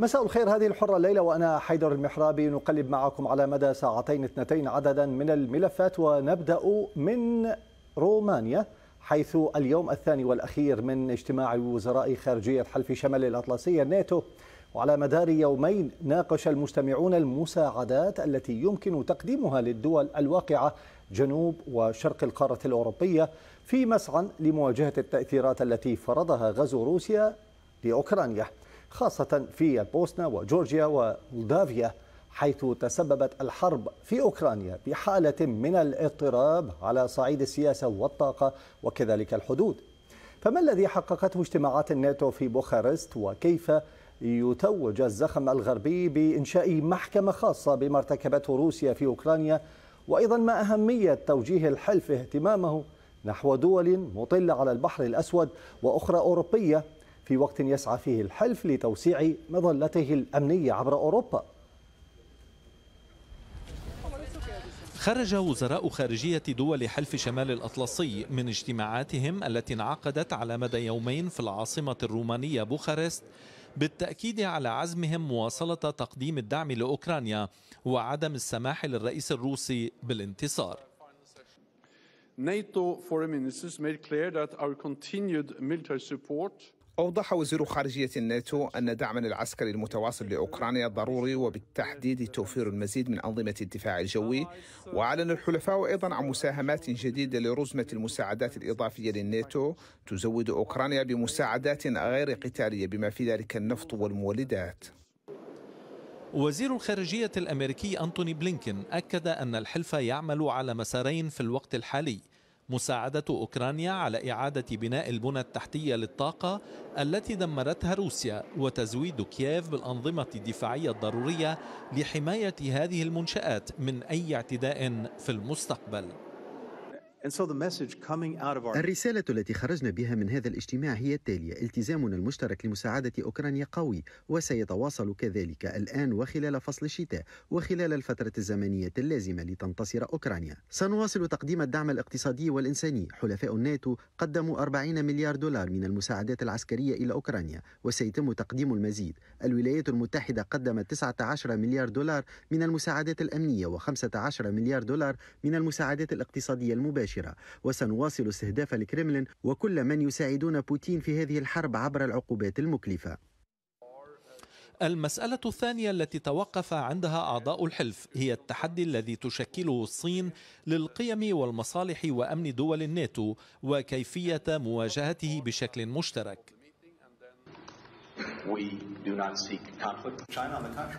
مساء الخير هذه الحرة الليلة وأنا حيدر المحرابي نقلب معكم على مدى ساعتين اثنتين عددا من الملفات ونبدأ من رومانيا حيث اليوم الثاني والأخير من اجتماع وزراء خارجية حلف شمال الأطلسي الناتو وعلى مدار يومين ناقش المجتمعون المساعدات التي يمكن تقديمها للدول الواقعة جنوب وشرق القارة الأوروبية في مسعى لمواجهة التأثيرات التي فرضها غزو روسيا لأوكرانيا خاصة في البوسنة وجورجيا ومولدافيا حيث تسببت الحرب في أوكرانيا بحالة من الاضطراب على صعيد السياسة والطاقة وكذلك الحدود فما الذي حققته اجتماعات الناتو في بوخارست وكيف يتوج الزخم الغربي بإنشاء محكمة خاصة بما ارتكبته روسيا في أوكرانيا وأيضا ما أهمية توجيه الحلف اهتمامه نحو دول مطلة على البحر الأسود وأخرى أوروبية في وقت يسعى فيه الحلف لتوسيع مظلته الأمنية عبر أوروبا خرج وزراء خارجية دول حلف شمال الأطلسي من اجتماعاتهم التي انعقدت على مدى يومين في العاصمة الرومانية بوخارست بالتأكيد على عزمهم مواصلة تقديم الدعم لأوكرانيا وعدم السماح للرئيس الروسي بالانتصار NATO foreign ministers made clear that our continued military support أوضح وزير خارجية الناتو أن دعما العسكري المتواصل لأوكرانيا ضروري وبالتحديد توفير المزيد من أنظمة الدفاع الجوي وأعلن الحلفاء أيضا عن مساهمات جديدة لرزمة المساعدات الإضافية للناتو تزود أوكرانيا بمساعدات غير قتالية بما في ذلك النفط والمولدات وزير الخارجية الأمريكي أنتوني بلينكين أكد أن الحلف يعمل على مسارين في الوقت الحالي مساعدة أوكرانيا على إعادة بناء البنى التحتية للطاقة التي دمرتها روسيا وتزويد كييف بالأنظمة الدفاعية الضرورية لحماية هذه المنشآت من أي اعتداء في المستقبل الرسالة التي خرجنا بها من هذا الاجتماع هي التالية التزامنا المشترك لمساعدة أوكرانيا قوي وسيتواصل كذلك الآن وخلال فصل الشتاء وخلال الفترة الزمنية اللازمة لتنتصر أوكرانيا سنواصل تقديم الدعم الاقتصادي والإنساني حلفاء الناتو قدموا 40 مليار دولار من المساعدات العسكرية إلى أوكرانيا وسيتم تقديم المزيد الولايات المتحدة قدمت 19 مليار دولار من المساعدات الأمنية و15 مليار دولار من المساعدات الاقتصادية المباشرة مباشرة وسنواصل استهداف الكرملين وكل من يساعدون بوتين في هذه الحرب عبر العقوبات المكلفة المسألة الثانية التي توقف عندها أعضاء الحلف هي التحدي الذي تشكله الصين للقيم والمصالح وأمن دول الناتو وكيفية مواجهته بشكل مشترك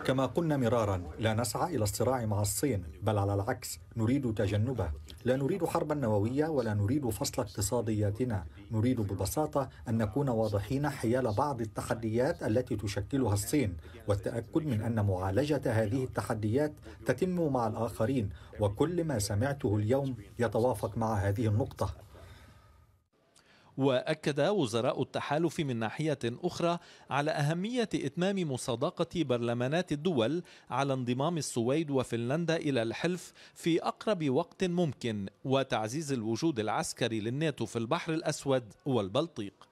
كما قلنا مرارا لا نسعى الى الصراع مع الصين بل على العكس نريد تجنبه لا نريد حربا نوويه ولا نريد فصل اقتصادياتنا نريد ببساطه ان نكون واضحين حيال بعض التحديات التي تشكلها الصين والتاكد من ان معالجه هذه التحديات تتم مع الاخرين وكل ما سمعته اليوم يتوافق مع هذه النقطه واكد وزراء التحالف من ناحيه اخرى على اهميه اتمام مصادقه برلمانات الدول على انضمام السويد وفنلندا الى الحلف في اقرب وقت ممكن وتعزيز الوجود العسكري للناتو في البحر الاسود والبلطيق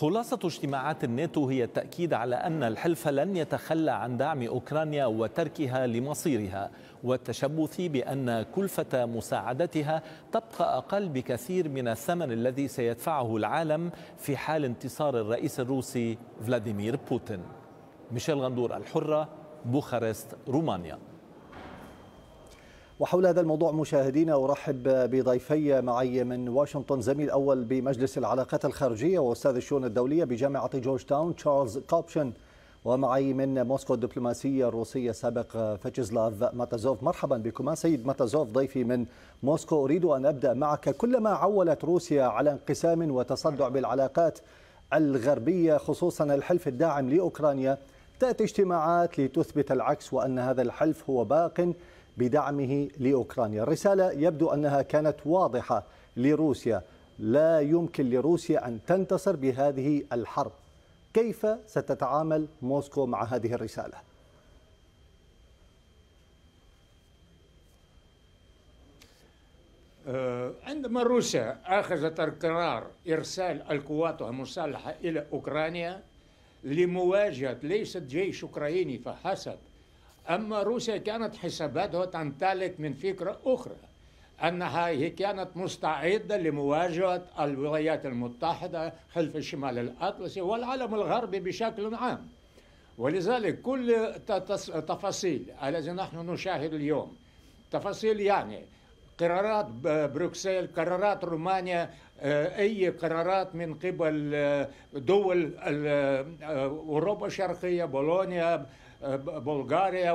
خلاصة اجتماعات الناتو هي التأكيد على أن الحلف لن يتخلى عن دعم أوكرانيا وتركها لمصيرها والتشبث بأن كلفة مساعدتها تبقى أقل بكثير من الثمن الذي سيدفعه العالم في حال انتصار الرئيس الروسي فلاديمير بوتين ميشيل غندور الحرة بوخارست رومانيا وحول هذا الموضوع مشاهدينا أرحب بضيفي معي من واشنطن زميل أول بمجلس العلاقات الخارجية وأستاذ الشؤون الدولية بجامعة جورج تاون تشارلز كوبشن ومعي من موسكو الدبلوماسية الروسية السابق فاتشيسلاف ماتازوف مرحبا بكما سيد ماتازوف ضيفي من موسكو أريد أن أبدأ معك كلما عولت روسيا على انقسام وتصدع بالعلاقات الغربية خصوصا الحلف الداعم لأوكرانيا تأتي اجتماعات لتثبت العكس وأن هذا الحلف هو باق بدعمه لاوكرانيا، الرساله يبدو انها كانت واضحه لروسيا، لا يمكن لروسيا ان تنتصر بهذه الحرب. كيف ستتعامل موسكو مع هذه الرساله؟ أه، عندما روسيا أخذت القرار إرسال القوات المسلحة إلى أوكرانيا لمواجهة ليست جيش أوكراني فحسب أما روسيا كانت حساباتها تمتلك من فكرة أخرى أنها هي كانت مستعدة لمواجهة الولايات المتحدة حلف الشمال الأطلسي والعالم الغربي بشكل عام ولذلك كل تفاصيل التي نحن نشاهد اليوم تفاصيل يعني قرارات بروكسل قرارات رومانيا آه، اي قرارات من قبل آه، دول آه، اوروبا الشرقيه بولونيا بلغاريا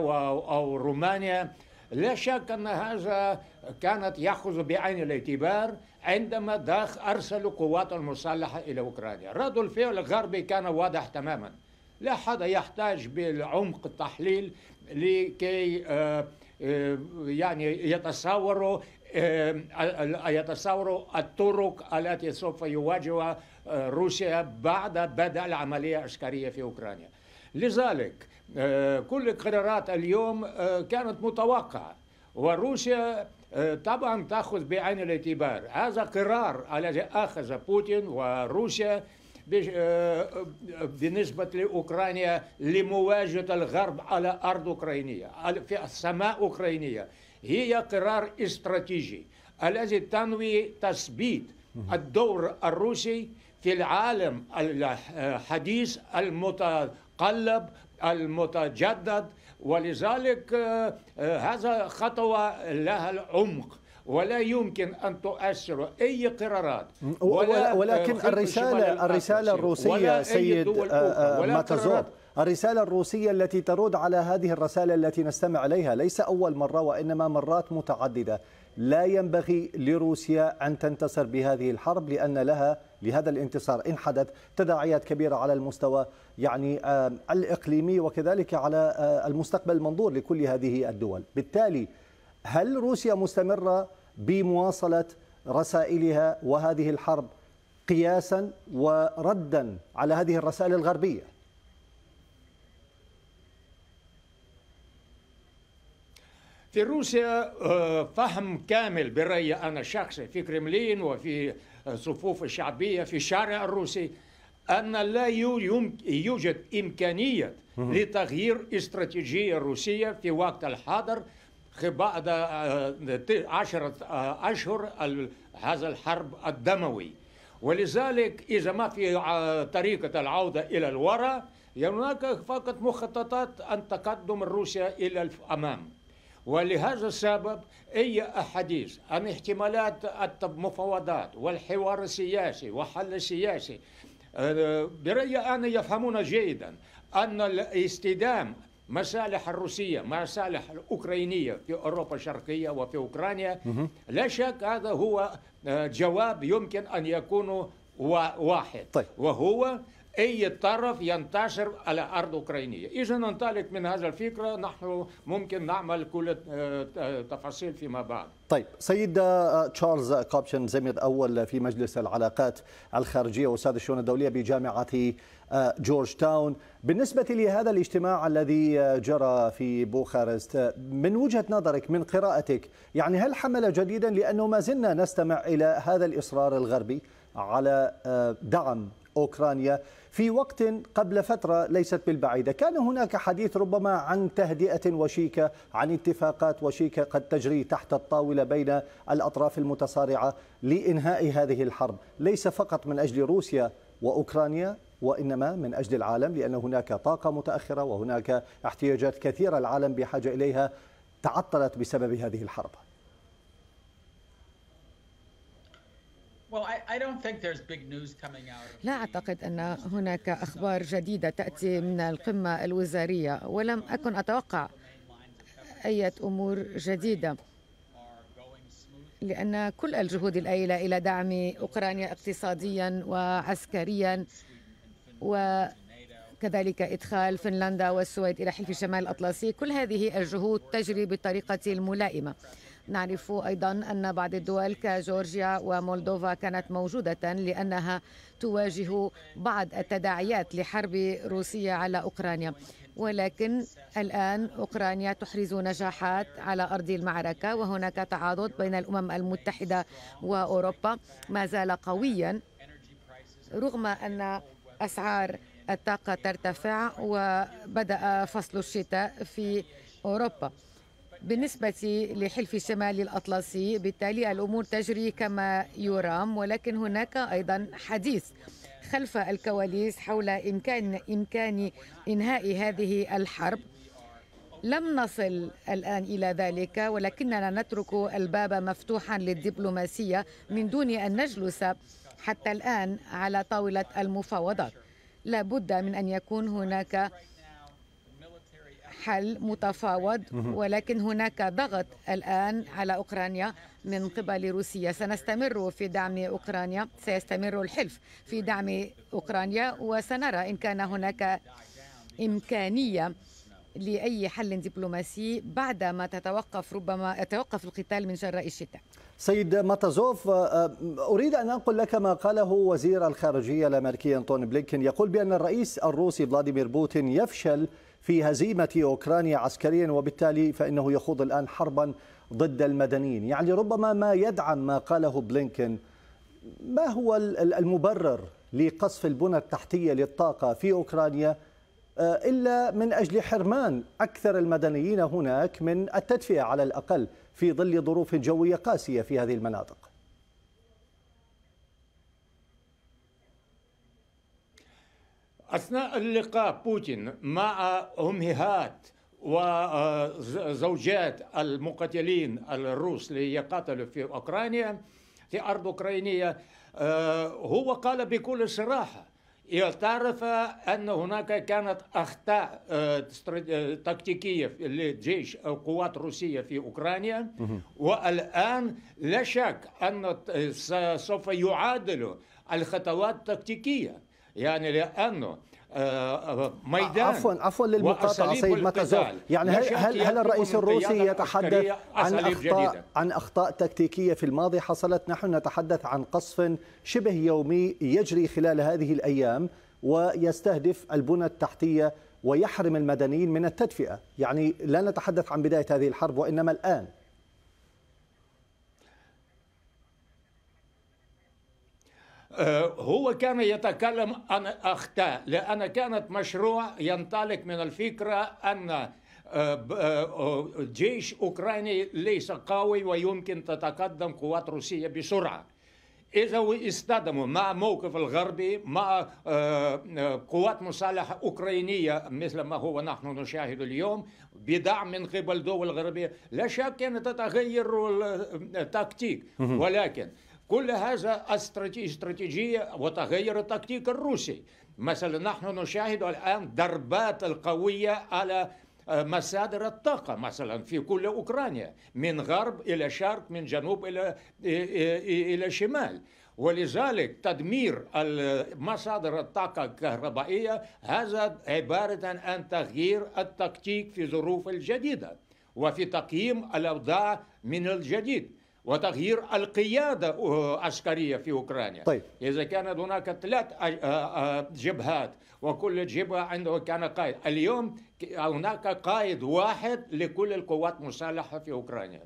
أو رومانيا لا شك أن هذا كانت يأخذ بعين الاعتبار عندما داخ أرسلوا قوات المسلحة إلى أوكرانيا رد الفعل الغربي كان واضح تماما لا حدا يحتاج بالعمق التحليل لكي آه، آه، يعني يتصوروا آه، يتصوروا الطرق التي سوف يواجهها روسيا بعد بدء العملية العسكرية في أوكرانيا لذلك آه، كل القرارات اليوم آه، كانت متوقعة وروسيا آه، طبعا تأخذ بعين الاعتبار هذا قرار الذي أخذ بوتين وروسيا بالنسبة لأوكرانيا لمواجهة الغرب على أرض أوكرانية في السماء أوكرانية هي قرار استراتيجي الذي تنوي تثبيت الدور الروسي في العالم الحديث المتقلب المتجدد ولذلك آه، آه، هذا خطوة لها العمق ولا يمكن ان تؤثر اي قرارات ولا آه، ولكن الرساله الرساله الروسيه سيد ماتازور الرسالة الروسية التي ترد على هذه الرسالة التي نستمع إليها ليس أول مرة وإنما مرات متعددة لا ينبغي لروسيا أن تنتصر بهذه الحرب لأن لها لهذا الانتصار إن حدث تداعيات كبيرة على المستوى يعني آه، الإقليمي وكذلك على آه، المستقبل المنظور لكل هذه الدول بالتالي هل روسيا مستمرة بمواصلة رسائلها وهذه الحرب قياسا وردا على هذه الرسائل الغربية في روسيا آه، فهم كامل برأيي أنا شخصي في كرملين وفي آه، صفوف الشعبية في الشارع الروسي أن لا يوجد إمكانية لتغيير استراتيجية روسية في وقت الحاضر بعد آه، عشرة أشهر هذا الحرب الدموي ولذلك إذا ما في طريقة العودة إلى الوراء هناك فقط مخططات أن تقدم روسيا إلى الأمام ولهذا السبب أي أحاديث عن احتمالات المفاوضات والحوار السياسي وحل السياسي آه، برأيي أن يفهمون جيدا أن الاستدام مصالح الروسية مصالح الأوكرانية في أوروبا الشرقية وفي أوكرانيا لا شك هذا هو آه، جواب يمكن أن يكون واحد طيب. وهو أي طرف ينتشر على أرض أوكرانية إذا ننطلق من هذا الفكرة نحن ممكن نعمل كل التفاصيل آه، آه، فيما بعد طيب سيد آه، تشارلز كابشن زميل أول في مجلس العلاقات الخارجية واستاذ الشؤون الدولية بجامعة جورج تاون بالنسبة لهذا الاجتماع الذي جرى في بوخارست من وجهة نظرك من قراءتك يعني هل حمل جديدا لأنه ما زلنا نستمع إلى هذا الإصرار الغربي على دعم أوكرانيا في وقت قبل فترة ليست بالبعيدة كان هناك حديث ربما عن تهدئة وشيكة عن اتفاقات وشيكة قد تجري تحت الطاولة بين الأطراف المتصارعة لإنهاء هذه الحرب ليس فقط من أجل روسيا وأوكرانيا وإنما من أجل العالم لأن هناك طاقة متأخرة وهناك احتياجات كثيرة العالم بحاجة إليها تعطلت بسبب هذه الحرب لا أعتقد أن هناك أخبار جديدة تأتي من القمة الوزارية ولم أكن أتوقع أي أمور جديدة لأن كل الجهود الآيلة إلى دعم أوكرانيا اقتصاديا وعسكريا و كذلك إدخال فنلندا والسويد إلى حلف الشمال الأطلسي كل هذه الجهود تجري بالطريقة الملائمة نعرف أيضا أن بعض الدول كجورجيا ومولدوفا كانت موجودة لأنها تواجه بعض التداعيات لحرب روسيا على أوكرانيا ولكن الآن أوكرانيا تحرز نجاحات على أرض المعركة وهناك تعاضد بين الأمم المتحدة وأوروبا ما زال قويا رغم أن أسعار الطاقة ترتفع وبدأ فصل الشتاء في أوروبا بالنسبة لحلف شمال الأطلسي بالتالي الأمور تجري كما يرام ولكن هناك أيضا حديث خلف الكواليس حول إمكان إمكان إنهاء هذه الحرب لم نصل الآن إلى ذلك ولكننا نترك الباب مفتوحا للدبلوماسية من دون أن نجلس حتى الآن على طاولة المفاوضات لابد من أن يكون هناك حل متفاوض ولكن هناك ضغط الآن على أوكرانيا من قبل روسيا سنستمر في دعم أوكرانيا سيستمر الحلف في دعم أوكرانيا وسنرى إن كان هناك إمكانية لاي حل دبلوماسي بعدما تتوقف ربما يتوقف القتال من جراء الشتاء. سيد ماتازوف آه، آه، اريد ان انقل لك ما قاله وزير الخارجيه الامريكي انطوني بلينكن يقول بان الرئيس الروسي فلاديمير بوتين يفشل في هزيمه اوكرانيا عسكريا وبالتالي فانه يخوض الان حربا ضد المدنيين، يعني ربما ما يدعم ما قاله بلينكن ما هو المبرر لقصف البنى التحتيه للطاقه في اوكرانيا آه، إلا من أجل حرمان أكثر المدنيين هناك من التدفئة على الأقل في ظل ظروف جوية قاسية في هذه المناطق أثناء اللقاء بوتين مع أمهات وزوجات المقاتلين الروس ليقاتلوا في أوكرانيا في أرض أوكرانية آه، هو قال بكل صراحة يعترف أن هناك كانت أخطاء آه، آه، تكتيكية للجيش أو القوات الروسية في أوكرانيا والآن لا شك أن سوف يعادل الخطوات التكتيكية يعني لأنه آه، آه، ميدان عفوا عفوا للمقاطعه سيد مكازوف يعني هل هل, هل الرئيس الروسي يتحدث عن اخطاء جديدة. عن اخطاء تكتيكيه في الماضي حصلت نحن نتحدث عن قصف شبه يومي يجري خلال هذه الايام ويستهدف البنى التحتيه ويحرم المدنيين من التدفئه يعني لا نتحدث عن بدايه هذه الحرب وانما الان آه، هو كان يتكلم عن أخطاء لأن كانت مشروع ينطلق من الفكرة أن آه، آه، جيش أوكراني ليس قوي ويمكن تتقدم قوات روسية بسرعة إذا اصطدموا مع موقف الغربي مع قوات مسلحة أوكرانية مثل ما هو نحن نشاهد اليوم بدعم من قبل دول غربية لا شك أن تتغير التكتيك ولكن كل هذا استراتيجية وتغير التكتيك الروسي مثلا نحن نشاهد الآن ضربات القوية على آه، مصادر الطاقة مثلا في كل أوكرانيا من غرب إلى شرق من جنوب إلى إلى شمال ولذلك تدمير مصادر الطاقة الكهربائية هذا عبارة عن تغيير التكتيك في ظروف الجديدة وفي تقييم الأوضاع من الجديد وتغيير القيادة العسكرية أه، في أوكرانيا طيب. إذا كانت هناك ثلاث أه، أه، جبهات وكل جبهة عنده كان قائد اليوم هناك قائد واحد لكل القوات المسلحة في أوكرانيا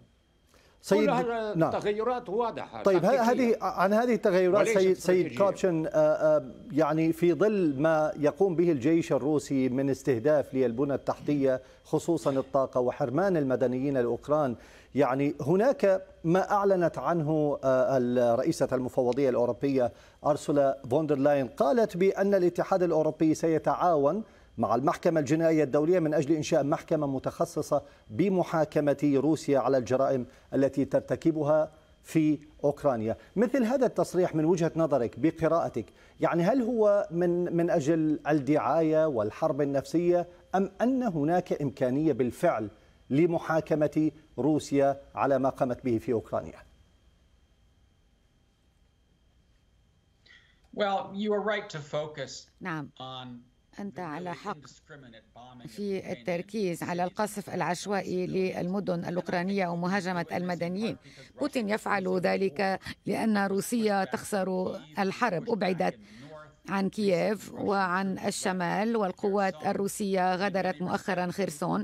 سيد كل نعم. تغيرات واضحه طيب هذه عن هذه التغيرات سيد, سيد كابشن آه، آه، يعني في ظل ما يقوم به الجيش الروسي من استهداف للبنى التحتيه خصوصا الطاقه وحرمان المدنيين الاوكران يعني هناك ما اعلنت عنه آه، رئيسه المفوضيه الاوروبيه ارسولا فوندرلاين قالت بان الاتحاد الاوروبي سيتعاون مع المحكمة الجنائية الدولية من أجل إنشاء محكمة متخصصة بمحاكمة روسيا على الجرائم التي ترتكبها في أوكرانيا مثل هذا التصريح من وجهة نظرك بقراءتك يعني هل هو من, من أجل الدعاية والحرب النفسية أم أن هناك إمكانية بالفعل لمحاكمة روسيا على ما قامت به في أوكرانيا Well, you are right to focus نعم. on أنت على حق في التركيز على القصف العشوائي للمدن الأوكرانية ومهاجمة المدنيين بوتين يفعل ذلك لأن روسيا تخسر الحرب أبعدت عن كييف وعن الشمال والقوات الروسية غادرت مؤخرا خرسون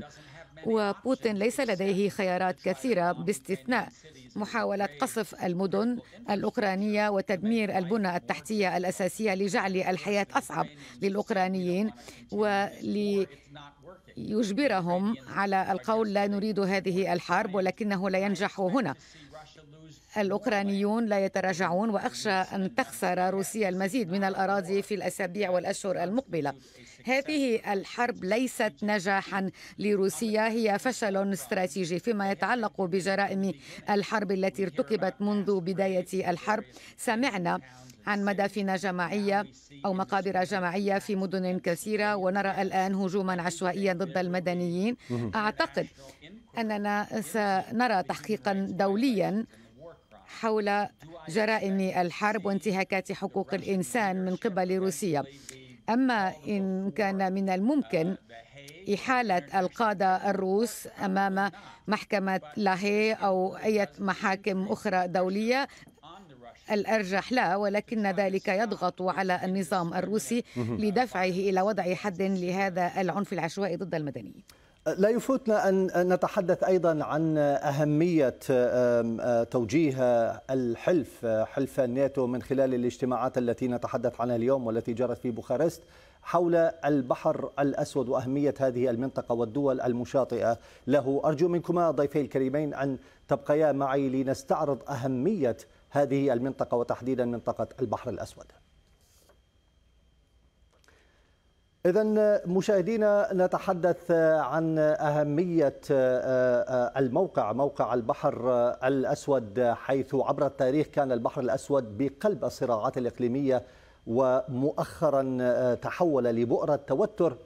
وبوتين ليس لديه خيارات كثيرة باستثناء محاولة قصف المدن الأوكرانية وتدمير البنى التحتية الأساسية لجعل الحياة أصعب للأوكرانيين ول يجبرهم على القول لا نريد هذه الحرب ولكنه لا ينجح هنا الأوكرانيون لا يتراجعون وأخشى أن تخسر روسيا المزيد من الأراضي في الأسابيع والأشهر المقبلة هذه الحرب ليست نجاحا لروسيا هي فشل استراتيجي فيما يتعلق بجرائم الحرب التي ارتكبت منذ بداية الحرب سمعنا عن مدافن جماعية أو مقابر جماعية في مدن كثيرة ونرى الآن هجوما عشوائيا ضد المدنيين أعتقد أننا سنرى تحقيقا دوليا حول جرائم الحرب وانتهاكات حقوق الإنسان من قبل روسيا أما إن كان من الممكن إحالة القادة الروس أمام محكمة لاهي أو أي محاكم أخرى دولية الأرجح لا ولكن ذلك يضغط على النظام الروسي لدفعه إلى وضع حد لهذا العنف العشوائي ضد المدنيين لا يفوتنا أن نتحدث أيضا عن أهمية توجيه الحلف حلف الناتو من خلال الاجتماعات التي نتحدث عنها اليوم والتي جرت في بوخارست حول البحر الأسود وأهمية هذه المنطقة والدول المشاطئة له أرجو منكما ضيفي الكريمين أن تبقيا معي لنستعرض أهمية هذه المنطقة وتحديدا منطقة البحر الأسود إذا مشاهدينا نتحدث عن أهمية آه، آه، الموقع موقع البحر آه، الأسود حيث عبر التاريخ كان البحر الأسود بقلب الصراعات الإقليمية ومؤخرا تحول لبؤرة توتر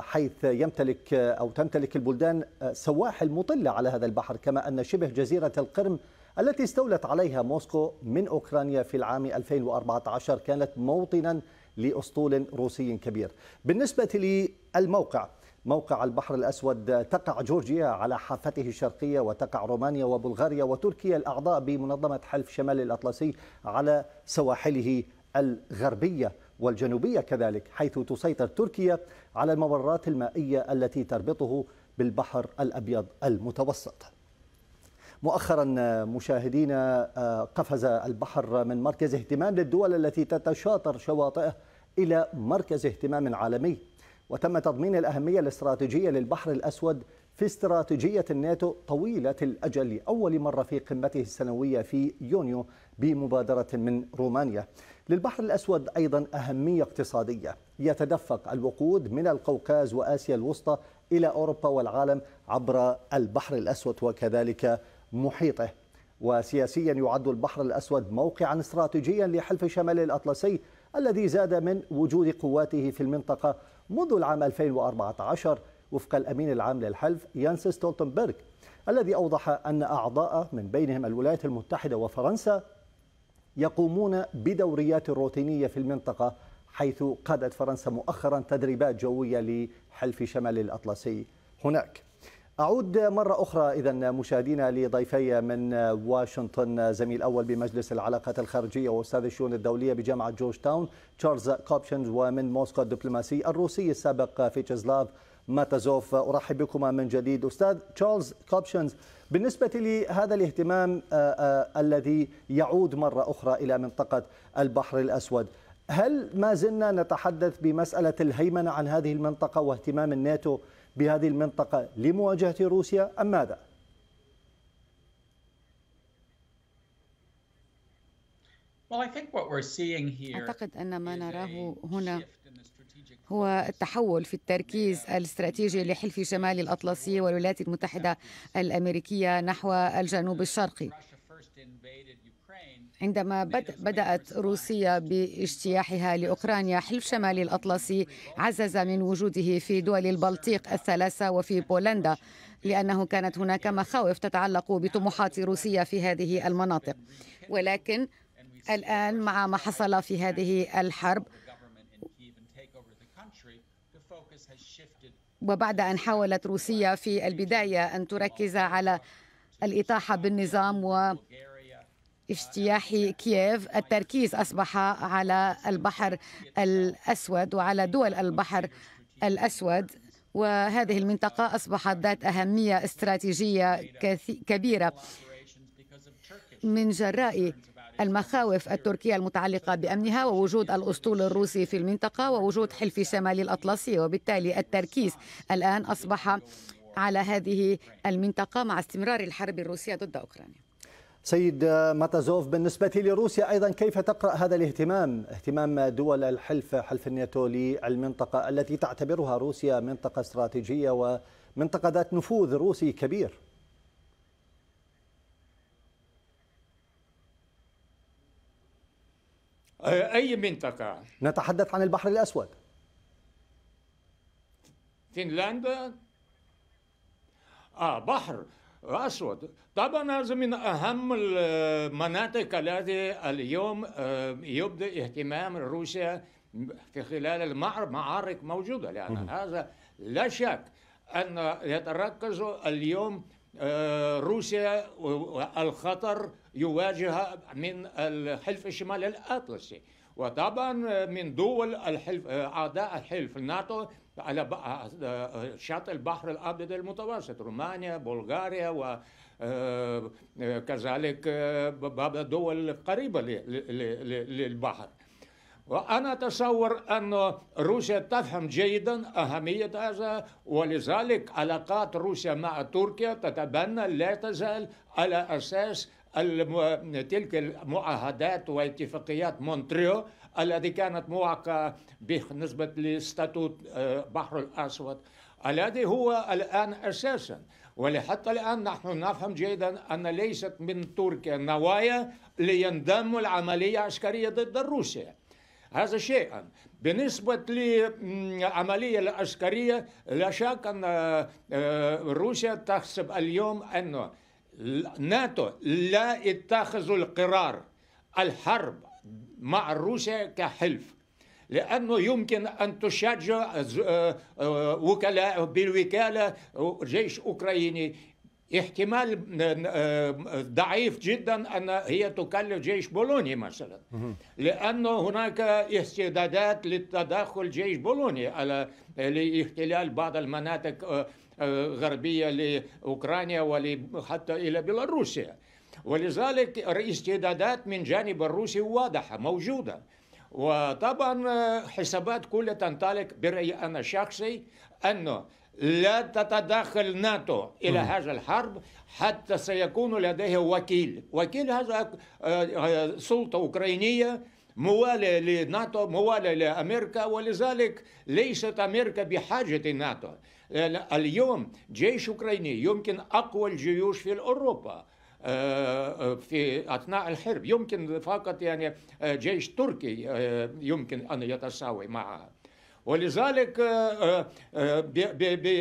حيث يمتلك أو تمتلك البلدان سواحل مطلة على هذا البحر كما أن شبه جزيرة القرم التي استولت عليها موسكو من أوكرانيا في العام 2014 كانت موطنا لأسطول روسي كبير بالنسبة للموقع موقع البحر الأسود تقع جورجيا على حافته الشرقية وتقع رومانيا وبلغاريا وتركيا الأعضاء بمنظمة حلف شمال الأطلسي على سواحله الغربية والجنوبية كذلك حيث تسيطر تركيا على الممرات المائية التي تربطه بالبحر الأبيض المتوسط مؤخرا آه، مشاهدينا آه، قفز البحر من مركز اهتمام للدول التي تتشاطر شواطئه إلى مركز اهتمام عالمي وتم تضمين الأهمية الاستراتيجية للبحر الأسود في استراتيجية الناتو طويلة الأجل لأول مرة في قمته السنوية في يونيو بمبادرة من رومانيا للبحر الأسود أيضا أهمية اقتصادية يتدفق الوقود من القوقاز وآسيا الوسطى إلى أوروبا والعالم عبر البحر الأسود وكذلك محيطه وسياسيا يعد البحر الأسود موقعا استراتيجيا لحلف شمال الأطلسي الذي زاد من وجود قواته في المنطقة منذ العام 2014 وفق الأمين العام للحلف يانس ستولتنبرغ الذي أوضح أن أعضاء من بينهم الولايات المتحدة وفرنسا يقومون بدوريات روتينية في المنطقة حيث قادت فرنسا مؤخرا تدريبات جوية لحلف شمال الأطلسي هناك أعود مرة أخرى إذا مشاهدينا لضيفي من واشنطن زميل أول بمجلس العلاقات الخارجية وأستاذ الشؤون الدولية بجامعة جورج تاون تشارلز كوبشنز ومن موسكو الدبلوماسي الروسي السابق فيتشزلاف ماتازوف أرحب بكما من جديد أستاذ تشارلز كوبشنز بالنسبة لهذا الاهتمام آه، آه، الذي يعود مرة أخرى إلى منطقة البحر الأسود هل ما زلنا نتحدث بمسألة الهيمنة عن هذه المنطقة واهتمام الناتو بهذه المنطقة لمواجهة روسيا أم ماذا؟ أعتقد أن ما نراه هنا هو التحول في التركيز الاستراتيجي لحلف شمال الأطلسي والولايات المتحدة الأمريكية نحو الجنوب الشرقي عندما بدأت روسيا باجتياحها لأوكرانيا حلف شمال الأطلسي عزز من وجوده في دول البلطيق الثلاثة وفي بولندا لأنه كانت هناك مخاوف تتعلق بطموحات روسيا في هذه المناطق ولكن الآن مع ما حصل في هذه الحرب وبعد أن حاولت روسيا في البداية أن تركز على الإطاحة بالنظام و اجتياح كييف التركيز أصبح على البحر الأسود وعلى دول البحر الأسود وهذه المنطقة أصبحت ذات أهمية استراتيجية كبيرة من جراء المخاوف التركية المتعلقة بأمنها ووجود الأسطول الروسي في المنطقة ووجود حلف شمال الأطلسي وبالتالي التركيز الآن أصبح على هذه المنطقة مع استمرار الحرب الروسية ضد أوكرانيا سيد ماتازوف بالنسبة لروسيا أيضا كيف تقرأ هذا الاهتمام اهتمام دول الحلف حلف الناتو للمنطقة التي تعتبرها روسيا منطقة استراتيجية ومنطقة ذات نفوذ روسي كبير أي منطقة؟ نتحدث عن البحر الأسود فنلندا آه بحر أسود طبعا هذا من أهم المناطق التي اليوم آه، يبدأ اهتمام روسيا في خلال المعارك موجودة لأن يعني هذا لا شك أن يتركز اليوم آه، روسيا الخطر يواجه من الحلف الشمالي الأطلسي وطبعا من دول الحلف آه، أعضاء الحلف الناتو على آه، آه، شاطئ البحر الابيض المتوسط رومانيا بلغاريا وكذلك آه، بعض الدول القريبه للبحر وأنا أتصور أن روسيا تفهم جيدا أهمية هذا ولذلك علاقات روسيا مع تركيا تتبنى لا تزال على أساس تلك المعاهدات واتفاقيات مونتريو الذي كانت موقعة بالنسبة لستاتوت آه، بحر الأسود الذي هو الآن أساسا ولحتى الآن نحن نفهم جيدا أن ليست من تركيا نوايا ليندموا العملية العسكرية ضد روسيا هذا شيئا بالنسبة للعملية العسكرية لا شك أن آه، آه، روسيا تحسب اليوم أن ناتو لا يتخذ القرار الحرب مع روسيا كحلف لانه يمكن ان تشجع آه، آه، وكلاء بالوكاله جيش اوكراني احتمال آه، ضعيف جدا ان هي تكلف جيش بولوني مثلا لانه هناك استعدادات للتدخل جيش بولوني على لاحتلال بعض المناطق غربيه لاوكرانيا وحتى الى بيلاروسيا ولذلك الاستعدادات من جانب الروسي واضحة موجودة وطبعا آه، حسابات كلها تنطلق برأيي أنا شخصي أنه لا تتدخل ناتو إلى م. هذا الحرب حتى سيكون لديه وكيل وكيل هذا آه، آه، سلطة أوكرانية موالية لناتو موالية لأمريكا ولذلك ليست أمريكا بحاجة ناتو اليوم جيش أوكراني يمكن أقوى الجيوش في أوروبا في أثناء الحرب يمكن فقط يعني آه، جيش تركي آه، يمكن أن يتساوي معها ولذلك آه،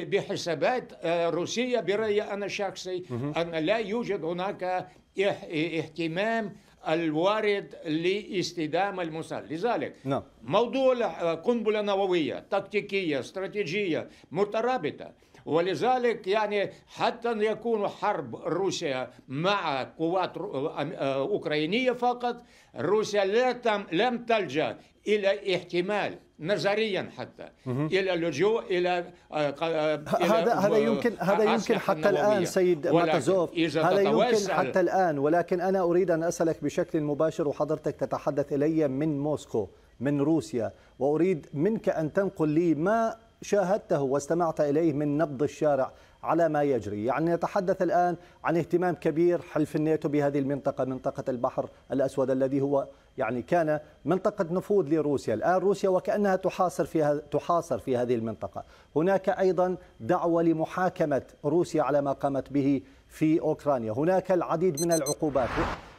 بحسابات روسية برأيي أنا شخصي أن لا يوجد هناك اهتمام الوارد لاستدامة المسال لذلك نعم. موضوع قنبلة نووية تكتيكية استراتيجية مترابطة ولذلك يعني حتى يكون حرب روسيا مع قوات آه، أوكرانية فقط روسيا لم تلجأ إلى احتمال نظريا حتى الى اللجوء الى آه، آه، هذا هذا يمكن هذا يمكن حتى الان سيد ماتازوف هذا يمكن حتى الان ولكن انا اريد ان اسالك بشكل مباشر وحضرتك تتحدث الي من موسكو من روسيا واريد منك ان تنقل لي ما شاهدته واستمعت إليه من نبض الشارع على ما يجري يعني نتحدث الآن عن اهتمام كبير حلف الناتو بهذه المنطقة منطقة البحر الأسود الذي هو يعني كان منطقة نفوذ لروسيا الآن روسيا وكأنها تحاصر في, تحاصر في هذه المنطقة هناك أيضا دعوة لمحاكمة روسيا على ما قامت به في أوكرانيا هناك العديد من العقوبات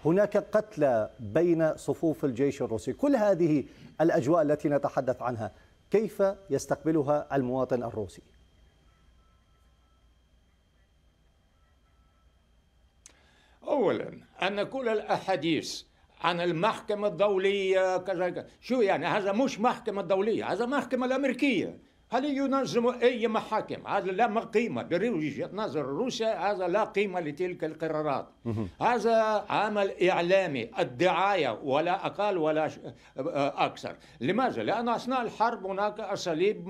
هناك قتلى بين صفوف الجيش الروسي كل هذه الأجواء التي نتحدث عنها كيف يستقبلها المواطن الروسي اولا ان كل الاحاديث عن المحكمه الدوليه كذا شو يعني هذا مش محكمه دوليه هذا محكمه الامريكيه هل ينظم أي محاكم هذا لا قيمة بوجهة نظر روسيا هذا لا قيمة لتلك القرارات هذا عمل إعلامي الدعاية ولا أقل ولا أكثر لماذا؟ لأن أثناء الحرب هناك أساليب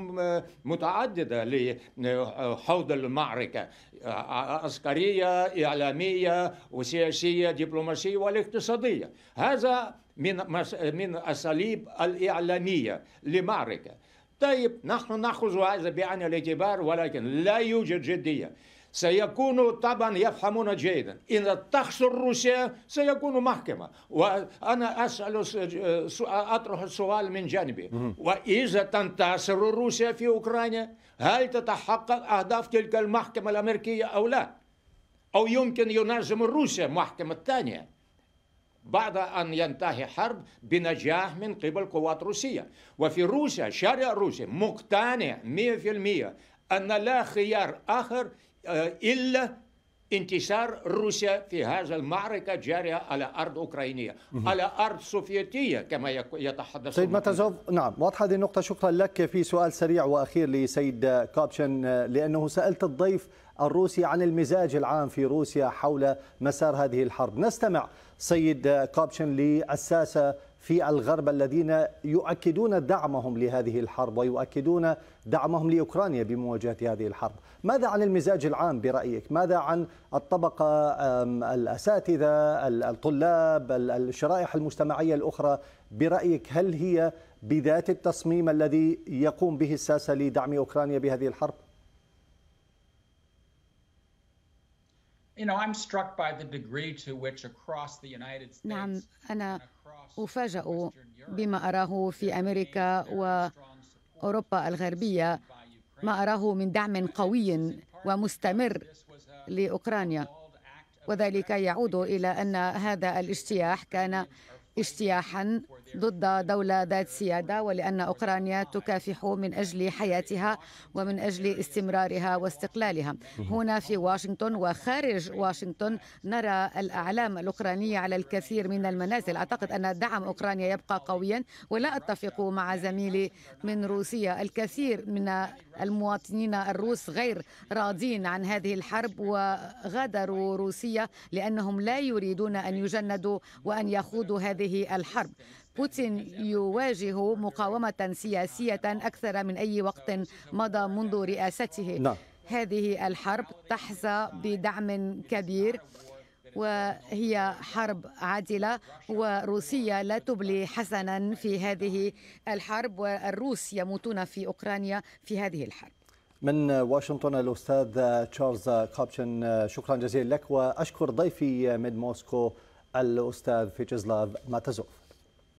متعددة لحوض المعركة عسكرية إعلامية وسياسية دبلوماسية والاقتصادية هذا من من أساليب الإعلامية لمعركة طيب نحن ناخذ هذا بعين الاعتبار ولكن لا يوجد جديه سيكون طبعا يفهمون جيدا إذا تخسر روسيا سيكون محكمة وأنا أسأل أطرح السؤال من جانبي وإذا تنتصر روسيا في أوكرانيا هل تتحقق أهداف تلك المحكمة الأمريكية أو لا أو يمكن ينظم روسيا محكمة ثانية بعد أن ينتهي حرب بنجاح من قبل قوات روسية وفي روسيا شارع روسيا مقتنع 100% أن لا خيار آخر آه، إلا انتصار روسيا في هذا المعركة جارية على أرض أوكرانية على أرض سوفيتية كما يتحدث سيد متزوف نعم واضحة هذه النقطة شكرا لك في سؤال سريع وأخير لسيد كابشن آه، لأنه سألت الضيف الروسي عن المزاج العام في روسيا حول مسار هذه الحرب نستمع سيد كابشن للساسة في الغرب الذين يؤكدون دعمهم لهذه الحرب ويؤكدون دعمهم لأوكرانيا بمواجهة هذه الحرب ماذا عن المزاج العام برأيك؟ ماذا عن الطبقة الأساتذة الطلاب الشرائح المجتمعية الأخرى برأيك هل هي بذات التصميم الذي يقوم به الساسة لدعم أوكرانيا بهذه الحرب؟ نعم أنا أفاجأ بما أراه في أمريكا وأوروبا الغربية ما أراه من دعم قوي ومستمر لأوكرانيا وذلك يعود إلى أن هذا الاجتياح كان اجتياحا ضد دولة ذات سيادة ولأن أوكرانيا تكافح من أجل حياتها ومن أجل استمرارها واستقلالها هنا في واشنطن وخارج واشنطن نرى الأعلام الأوكرانية على الكثير من المنازل أعتقد أن دعم أوكرانيا يبقى قويا ولا أتفق مع زميلي من روسيا الكثير من المواطنين الروس غير راضين عن هذه الحرب وغادروا روسيا لأنهم لا يريدون أن يجندوا وأن يخوضوا هذه الحرب بوتين يواجه مقاومة سياسية أكثر من أي وقت مضى منذ رئاسته نعم. هذه الحرب تحظى بدعم كبير وهي حرب عادلة وروسيا لا تبلي حسنا في هذه الحرب والروس يموتون في أوكرانيا في هذه الحرب من واشنطن الأستاذ تشارلز كابشن شكرا جزيلا لك وأشكر ضيفي من موسكو الأستاذ فيتشزلاف ماتازوف